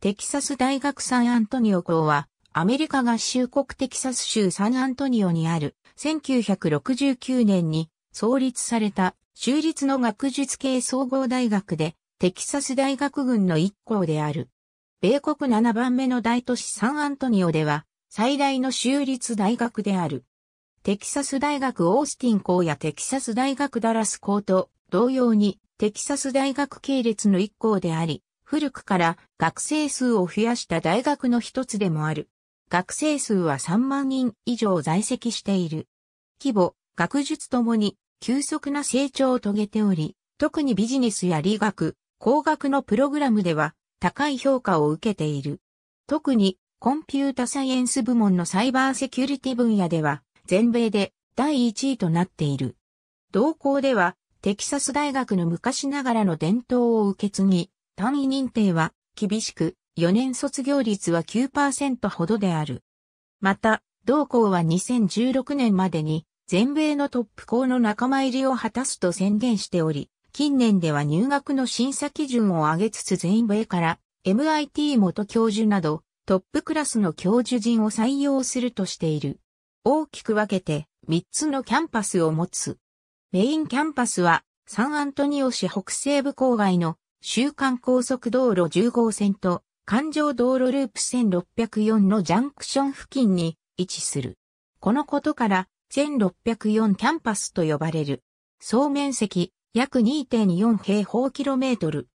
テキサス大学サンアントニオ校は、アメリカ合衆国テキサス州サンアントニオにある、1969年に創立された、州立の学術系総合大学で、テキサス大学軍の一校である。米国7番目の大都市サンアントニオでは、最大の州立大学である。テキサス大学オースティン校やテキサス大学ダラス校と同様にテキサス大学系列の一校であり、古くから学生数を増やした大学の一つでもある。学生数は3万人以上在籍している。規模、学術ともに急速な成長を遂げており、特にビジネスや理学、工学のプログラムでは高い評価を受けている。特にコンピュータサイエンス部門のサイバーセキュリティ分野では全米で第1位となっている。同校ではテキサス大学の昔ながらの伝統を受け継ぎ、単位認定は厳しく、4年卒業率は9%ほどである。また、同校は2016年までに全米のトップ校の仲間入りを果たすと宣言しており、近年では入学の審査基準を上げつつ全米から MIT 元教授などトップクラスの教授陣を採用するとしている。大きく分けて3つのキャンパスを持つ。メインキャンパスはサンアントニオ市北西部郊外の週間高速道路10号線と環状道路ループ1604のジャンクション付近に位置する。このことから1604キャンパスと呼ばれる。総面積約2.4平方キロメートル。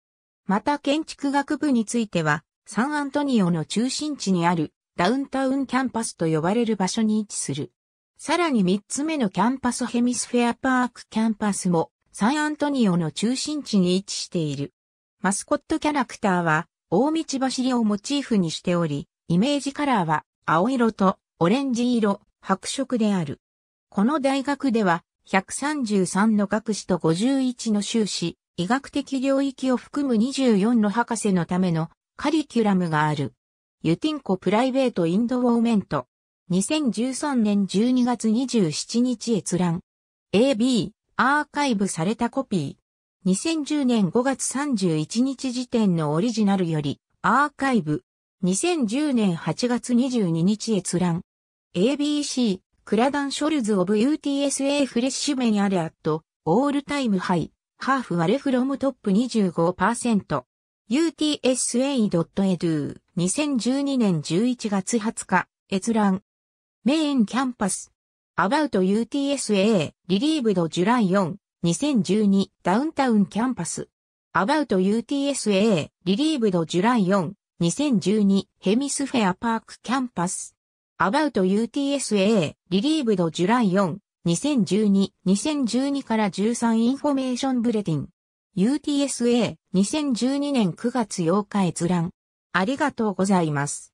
また建築学部については、サンアントニオの中心地にあるダウンタウンキャンパスと呼ばれる場所に位置する。さらに3つ目のキャンパスヘミスフェアパークキャンパスもサンアントニオの中心地に位置している。マスコットキャラクターは、大道走りをモチーフにしており、イメージカラーは、青色とオレンジ色、白色である。この大学では、133の学士と51の修士、医学的領域を含む24の博士のためのカリキュラムがある。ユティンコプライベートインドウォーメント。2013年12月27日閲覧。AB、アーカイブされたコピー。2010年5月31日時点のオリジナルより、アーカイブ。2010年8月22日閲覧。ABC、クラダン・ショルズ・オブ・ UTSA・ フレッシュメン・アレアット、オールタイム・ハイ、ハーフ・アレフロムトップ25%。utsa.edu 2012年11月20日閲覧メインキャンパス About UTSA Relieved July 4 2012ダウンタウンキャンパス。アバウト UTSA リリーブドジュライ u l 4 2012ヘミスフェアパークキャンパス。アバウト UTSA リリーブドジュライ u l 4 2012-2012から13インフォメーションブレティン。UTSA2012 年9月8日閲覧。ありがとうございます。